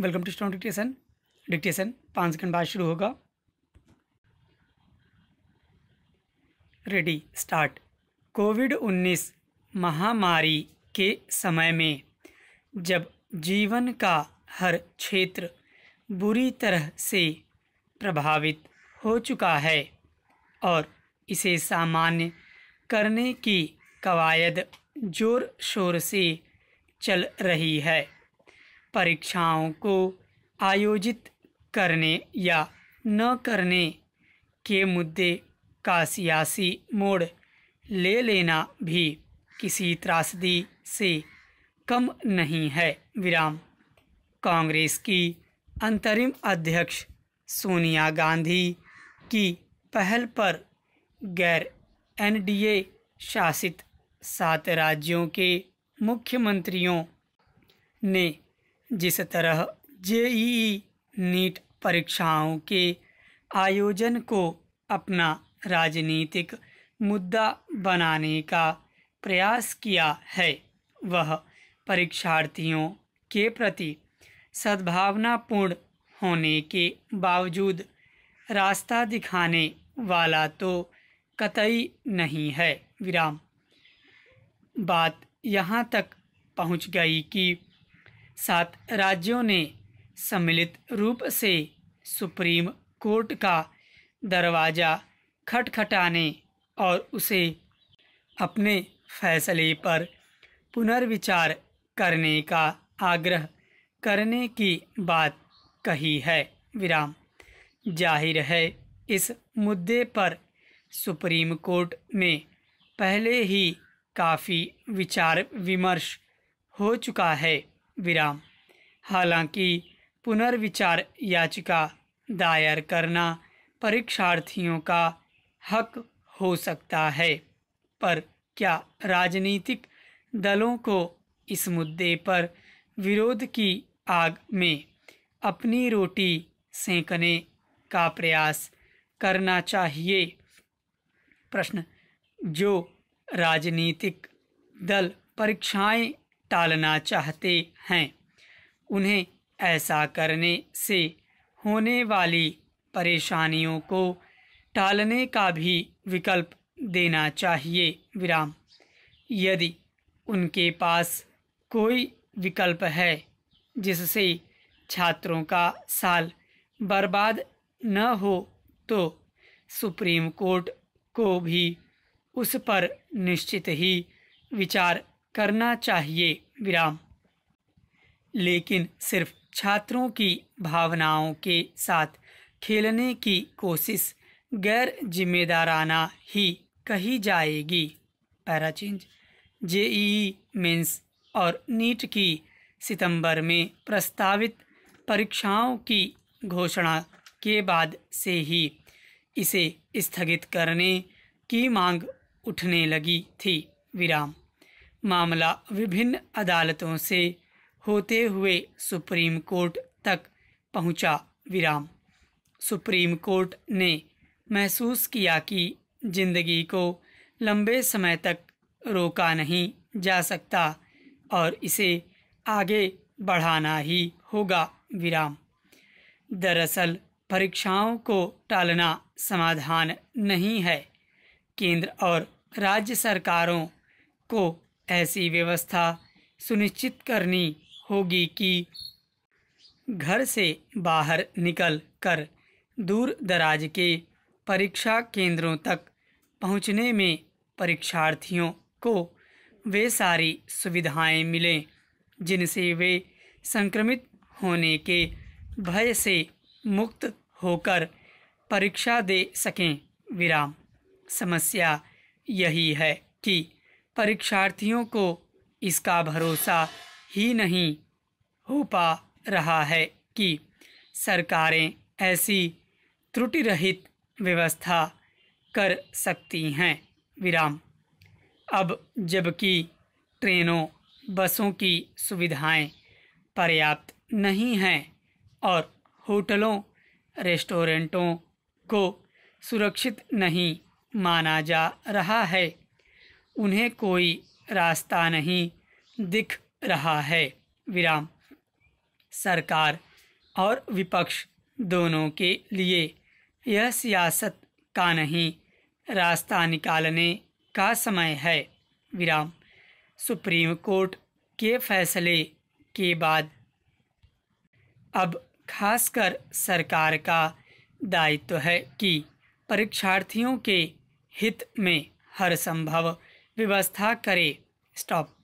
welcome to strong dictation dictation पाँच second बाद शुरू होगा रेडी स्टार्ट कोविड उन्नीस महामारी के समय में जब जीवन का हर क्षेत्र बुरी तरह से प्रभावित हो चुका है और इसे सामान्य करने की कवायद ज़ोर शोर से चल रही है परीक्षाओं को आयोजित करने या न करने के मुद्दे का सियासी मोड़ ले लेना भी किसी त्रासदी से कम नहीं है विराम कांग्रेस की अंतरिम अध्यक्ष सोनिया गांधी की पहल पर गैर एनडीए शासित सात राज्यों के मुख्यमंत्रियों ने जिस तरह जेईई नीट परीक्षाओं के आयोजन को अपना राजनीतिक मुद्दा बनाने का प्रयास किया है वह परीक्षार्थियों के प्रति सद्भावनापूर्ण होने के बावजूद रास्ता दिखाने वाला तो कतई नहीं है विराम बात यहाँ तक पहुँच गई कि सात राज्यों ने सम्मिलित रूप से सुप्रीम कोर्ट का दरवाज़ा खटखटाने और उसे अपने फैसले पर पुनर्विचार करने का आग्रह करने की बात कही है विराम जाहिर है इस मुद्दे पर सुप्रीम कोर्ट में पहले ही काफ़ी विचार विमर्श हो चुका है विराम हालांकि पुनर्विचार याचिका दायर करना परीक्षार्थियों का हक हो सकता है पर क्या राजनीतिक दलों को इस मुद्दे पर विरोध की आग में अपनी रोटी सेंकने का प्रयास करना चाहिए प्रश्न जो राजनीतिक दल परीक्षाएं टालना चाहते हैं उन्हें ऐसा करने से होने वाली परेशानियों को टालने का भी विकल्प देना चाहिए विराम यदि उनके पास कोई विकल्प है जिससे छात्रों का साल बर्बाद न हो तो सुप्रीम कोर्ट को भी उस पर निश्चित ही विचार करना चाहिए विराम लेकिन सिर्फ छात्रों की भावनाओं के साथ खेलने की कोशिश गैर जिम्मेदाराना ही कही जाएगी पैराचेंज जेई मेंस और नीट की सितंबर में प्रस्तावित परीक्षाओं की घोषणा के बाद से ही इसे स्थगित करने की मांग उठने लगी थी विराम मामला विभिन्न अदालतों से होते हुए सुप्रीम कोर्ट तक पहुंचा विराम सुप्रीम कोर्ट ने महसूस किया कि जिंदगी को लंबे समय तक रोका नहीं जा सकता और इसे आगे बढ़ाना ही होगा विराम दरअसल परीक्षाओं को टालना समाधान नहीं है केंद्र और राज्य सरकारों को ऐसी व्यवस्था सुनिश्चित करनी होगी कि घर से बाहर निकल कर दूर दराज के परीक्षा केंद्रों तक पहुंचने में परीक्षार्थियों को वे सारी सुविधाएं मिलें जिनसे वे संक्रमित होने के भय से मुक्त होकर परीक्षा दे सकें विराम समस्या यही है कि परीक्षार्थियों को इसका भरोसा ही नहीं हो पा रहा है कि सरकारें ऐसी त्रुटि रहित व्यवस्था कर सकती हैं विराम अब जबकि ट्रेनों बसों की सुविधाएं पर्याप्त नहीं हैं और होटलों रेस्टोरेंटों को सुरक्षित नहीं माना जा रहा है उन्हें कोई रास्ता नहीं दिख रहा है विराम सरकार और विपक्ष दोनों के लिए यह सियासत का नहीं रास्ता निकालने का समय है विराम सुप्रीम कोर्ट के फैसले के बाद अब खासकर सरकार का दायित्व तो है कि परीक्षार्थियों के हित में हर संभव व्यवस्था करें स्टॉप